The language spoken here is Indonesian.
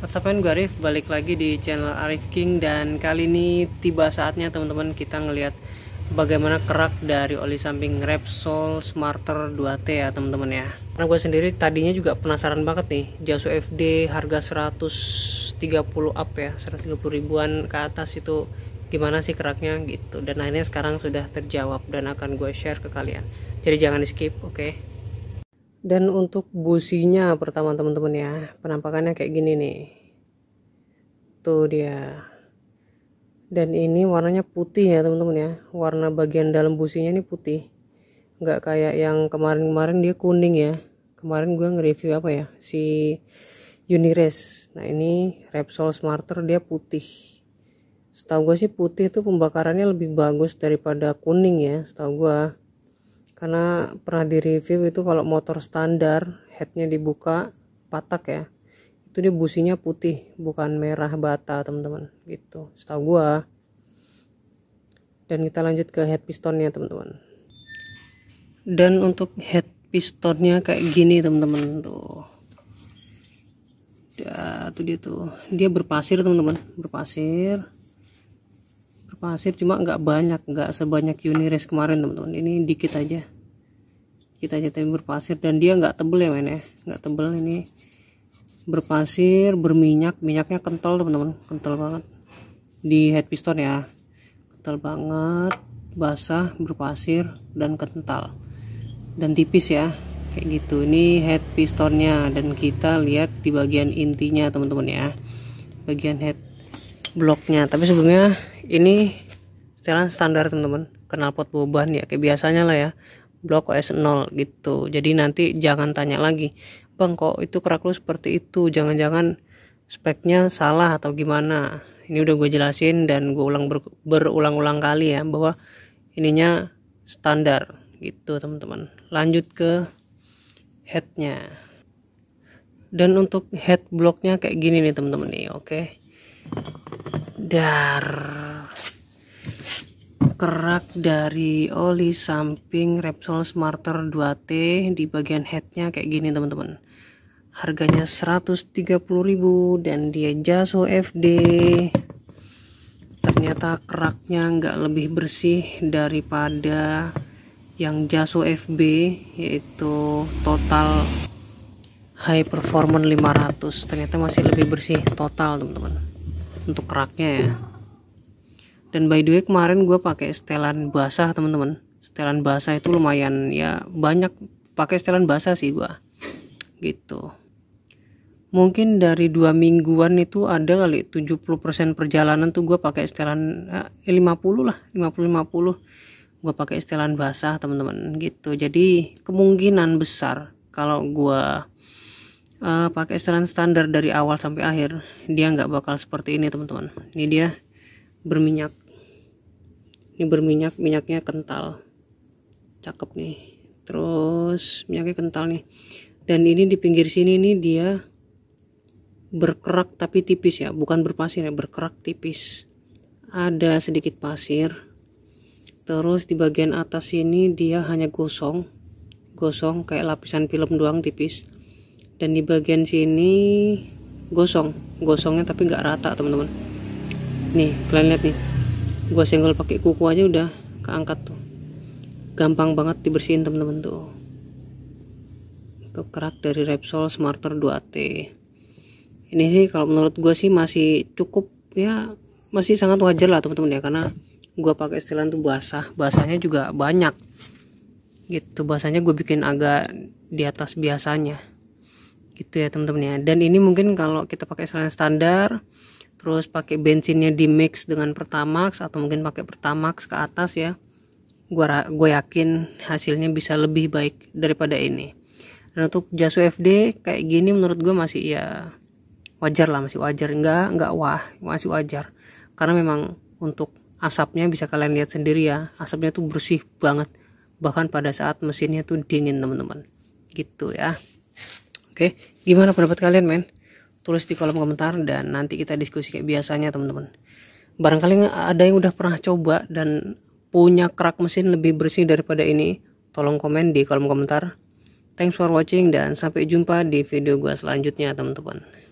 What's up gue Arif, balik lagi di channel Arif King dan kali ini tiba saatnya teman-teman kita ngelihat bagaimana kerak dari oli samping Repsol Smarter 2T ya teman-teman ya. Karena gue sendiri tadinya juga penasaran banget nih, Jasu FD harga 130 up ya, 130 ribuan ke atas itu gimana sih keraknya gitu dan akhirnya sekarang sudah terjawab dan akan gue share ke kalian. Jadi jangan di skip, oke? Okay? dan untuk businya pertama teman-teman ya penampakannya kayak gini nih tuh dia dan ini warnanya putih ya teman-teman ya warna bagian dalam businya ini putih nggak kayak yang kemarin-kemarin dia kuning ya kemarin gue nge-review apa ya si Unires nah ini Repsol Smarter dia putih setahu gue sih putih itu pembakarannya lebih bagus daripada kuning ya setahu gue karena pernah di review itu kalau motor standar headnya dibuka patak ya itu dia businya putih bukan merah bata teman-teman gitu setahu gua dan kita lanjut ke head pistonnya teman-teman dan untuk head pistonnya kayak gini teman-teman tuh ya tuh dia tuh dia berpasir teman-teman berpasir Pasir cuma nggak banyak nggak sebanyak Unires kemarin teman-teman ini dikit aja kita aja tapi berpasir dan dia nggak tebel ya men ya nggak tebel ini berpasir berminyak minyaknya kental teman-teman kental banget di head piston ya kental banget basah berpasir dan kental dan tipis ya kayak gitu ini head pistonnya dan kita lihat di bagian intinya teman-teman ya bagian head bloknya tapi sebelumnya ini setelan standar teman-teman kenal knalpot boban ya kayak biasanya lah ya blok OS 0 gitu jadi nanti jangan tanya lagi bang kok itu kerak lu seperti itu jangan-jangan speknya salah atau gimana ini udah gue jelasin dan gue ulang ber, berulang-ulang kali ya bahwa ininya standar gitu teman-teman lanjut ke headnya dan untuk head bloknya kayak gini nih teman-teman nih oke okay dar kerak dari oli samping Repsol Smarter 2T di bagian headnya kayak gini teman-teman harganya 130.000 dan dia jaso FD ternyata keraknya nggak lebih bersih daripada yang jaso FB yaitu total high performance 500 ternyata masih lebih bersih total teman-teman untuk keraknya ya dan by the way kemarin gue pakai setelan basah teman-teman setelan basah itu lumayan ya banyak pakai setelan basah sih gue gitu mungkin dari dua mingguan itu ada kali 70% perjalanan tuh gue pakai setelan eh, 50 lah 50-50 gue pakai setelan basah teman-teman gitu jadi kemungkinan besar kalau gue uh, pakai setelan standar dari awal sampai akhir dia nggak bakal seperti ini teman-teman ini dia berminyak ini berminyak minyaknya kental cakep nih terus minyaknya kental nih dan ini di pinggir sini nih dia berkerak tapi tipis ya bukan berpasir ya berkerak tipis ada sedikit pasir terus di bagian atas ini dia hanya gosong gosong kayak lapisan film doang tipis dan di bagian sini gosong gosongnya tapi nggak rata teman-teman nih kalian lihat nih gua single pakai kuku aja udah keangkat tuh gampang banget dibersihin teman-teman tuh itu kerak dari Repsol Smarter 2T ini sih kalau menurut gue sih masih cukup ya masih sangat wajar lah teman-teman ya karena gue pakai istilah tuh basah basahnya juga banyak gitu basahnya gue bikin agak di atas biasanya gitu ya teman-teman ya dan ini mungkin kalau kita pakai selain standar terus pakai bensinnya di mix dengan pertamax atau mungkin pakai pertamax ke atas ya gua gue yakin hasilnya bisa lebih baik daripada ini dan untuk jasu FD kayak gini menurut gue masih ya wajar lah masih wajar enggak enggak wah masih wajar karena memang untuk asapnya bisa kalian lihat sendiri ya asapnya tuh bersih banget bahkan pada saat mesinnya tuh dingin teman-teman gitu ya oke Gimana pendapat kalian men? Tulis di kolom komentar dan nanti kita diskusi kayak biasanya teman-teman. Barangkali ada yang udah pernah coba dan punya kerak mesin lebih bersih daripada ini. Tolong komen di kolom komentar. Thanks for watching dan sampai jumpa di video gua selanjutnya teman-teman.